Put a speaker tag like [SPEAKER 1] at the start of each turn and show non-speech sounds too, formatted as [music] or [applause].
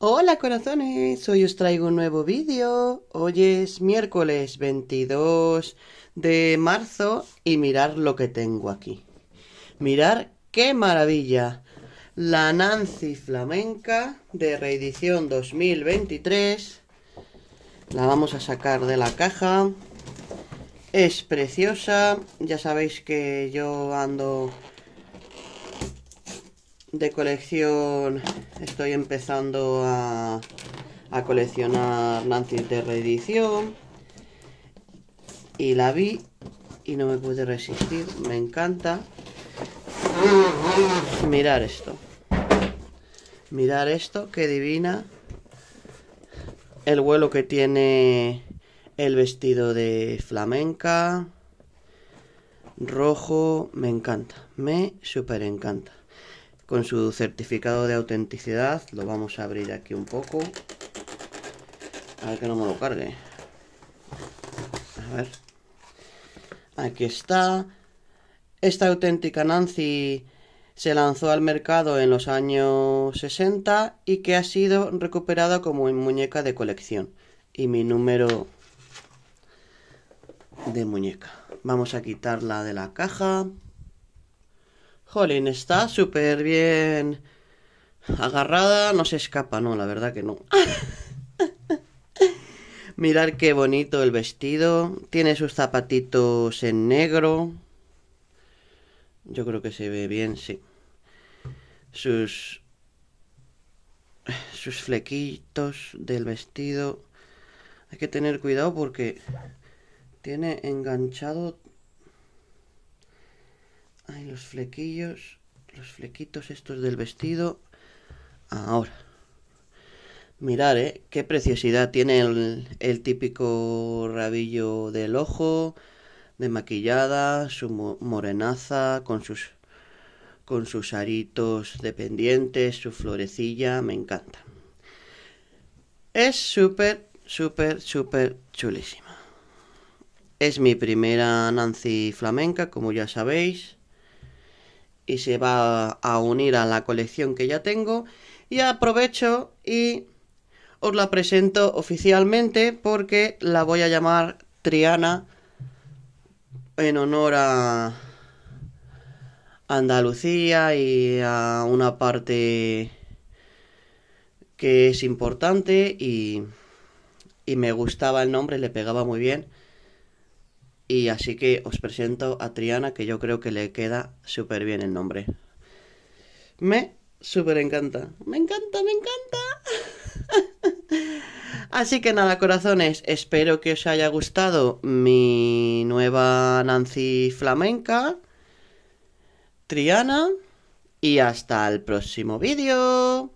[SPEAKER 1] Hola corazones, hoy os traigo un nuevo vídeo. Hoy es miércoles 22 de marzo y mirar lo que tengo aquí. Mirar qué maravilla. La Nancy Flamenca de reedición 2023. La vamos a sacar de la caja. Es preciosa. Ya sabéis que yo ando de colección estoy empezando a, a coleccionar Nancy de reedición y la vi y no me pude resistir, me encanta. Mirar esto. Mirar esto, qué divina. El vuelo que tiene el vestido de flamenca. Rojo, me encanta, me super encanta con su certificado de autenticidad. Lo vamos a abrir aquí un poco. A ver que no me lo cargue. A ver. Aquí está. Esta auténtica Nancy se lanzó al mercado en los años 60 y que ha sido recuperada como muñeca de colección. Y mi número de muñeca. Vamos a quitarla de la caja. Jolín, está súper bien agarrada, no se escapa, no, la verdad que no. [laughs] Mirar qué bonito el vestido. Tiene sus zapatitos en negro. Yo creo que se ve bien, sí. Sus sus flequitos del vestido. Hay que tener cuidado porque tiene enganchado los flequillos, los flequitos estos del vestido. Ahora. Mirad, ¿eh? Qué preciosidad tiene el, típico rabillo del ojo, de maquillada, su morenaza, con sus, con sus aritos de pendientes, su florecilla, me encanta. Es súper, súper, súper chulísima. Es mi primera Nancy flamenca, como ya sabéis y se va a unir a la colección que ya tengo. Y aprovecho y os la presento oficialmente porque la voy a llamar Triana en honor a Andalucía y a una parte que es importante y, y me gustaba el nombre, le pegaba muy bien. Y así que os presento a Triana, que yo creo que le queda súper bien el nombre. Me súper encanta. Me encanta, me encanta. [laughs] así que nada, corazones, espero que os haya gustado mi nueva Nancy Flamenca. Triana. Y hasta el próximo vídeo.